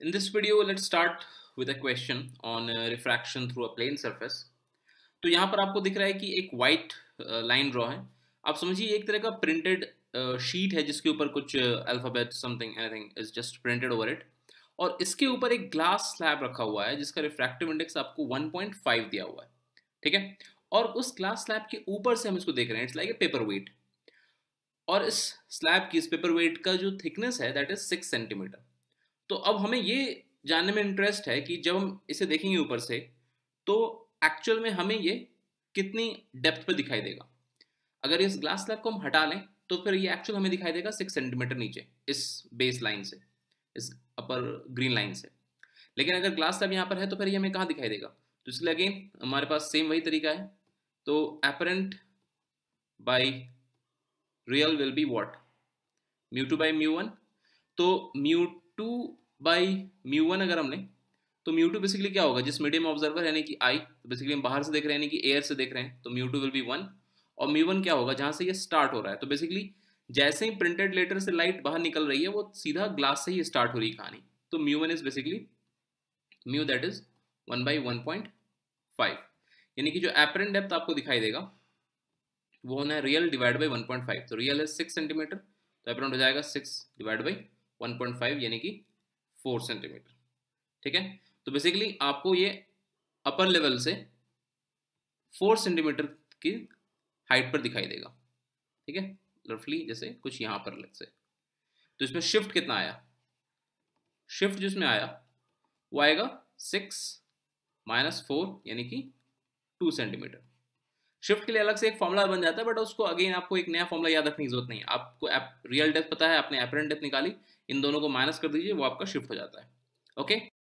In this video, let's start with a question on uh, refraction through a plane surface. तो यहाँ पर आपको दिख रहा है कि एक वाइट लाइन ड्रॉ है आप समझिए एक तरह का प्रिंटेड शीट uh, है जिसके ऊपर कुछ alphabet something anything is just printed over it और इसके ऊपर एक ग्लास स्लैब रखा हुआ है जिसका रिफ्रैक्टिव इंडेक्स आपको 1.5 दिया हुआ है ठीक है और उस ग्लास स्लैब के ऊपर से हम इसको देख रहे हैं it's like a paper weight और इस स्लैब की इस पेपर वेट का जो थिकनेस है दैट इज सिक्स सेंटीमीटर तो अब हमें ये जानने में इंटरेस्ट है कि जब हम इसे देखेंगे ऊपर से तो एक्चुअल में हमें ये कितनी डेप्थ पर दिखाई देगा अगर इस ग्लास स्लैब को हम हटा लें तो फिर ये एक्चुअल हमें दिखाई देगा सिक्स सेंटीमीटर नीचे इस बेस लाइन से इस अपर ग्रीन लाइन से लेकिन अगर ग्लास स्लैब यहाँ पर है तो फिर ये हमें कहाँ दिखाई देगा तो इसलिए अगेन हमारे पास सेम वही तरीका है तो apparent by real will be what mu two by mu one तो mu two by mu one अगर हमने तो म्यू टू बेसिकली क्या होगा जिस मीडियम ऑब्जर्वर यानी कि आई तो बेसिकली हम बाहर से देख रहे हैं यानी कि एयर से देख रहे हैं तो mu two will be one और म्यू वन क्या होगा जहाँ से ये स्टार्ट हो रहा है तो बेसिकली जैसे ही प्रिंटेड लेटर से लाइट बाहर निकल रही है वो सीधा ग्लास से ही स्टार्ट हो रही कहानी तो mu one is basically mu that is one by one point five यानी कि जो एपरेंट डेप्थ आपको दिखाई देगा वो होना है real divide by one point five तो रियल है सिक्स सेंटीमीटर तो एपरेंट हो जाएगा सिक्स डिवाइड बाई 1.5 यानी कि 4 सेंटीमीटर ठीक है तो बेसिकली आपको ये अपर लेवल से 4 सेंटीमीटर की हाइट पर दिखाई देगा ठीक है रफली जैसे कुछ यहां पर लग से तो इसमें शिफ्ट कितना आया शिफ्ट जिसमें आया वो आएगा सिक्स माइनस फोर यानी कि टू सेंटीमीटर शिफ्ट के लिए अलग से एक फॉर्मूला बन जाता है बट उसको अगेन आपको एक नया फॉर्मूला याद रखने की जरूरत नहीं है आपको रियल डेप्थ पता है आपने एपरेंट डेप्थ निकाली इन दोनों को माइनस कर दीजिए वो आपका शिफ्ट हो जाता है ओके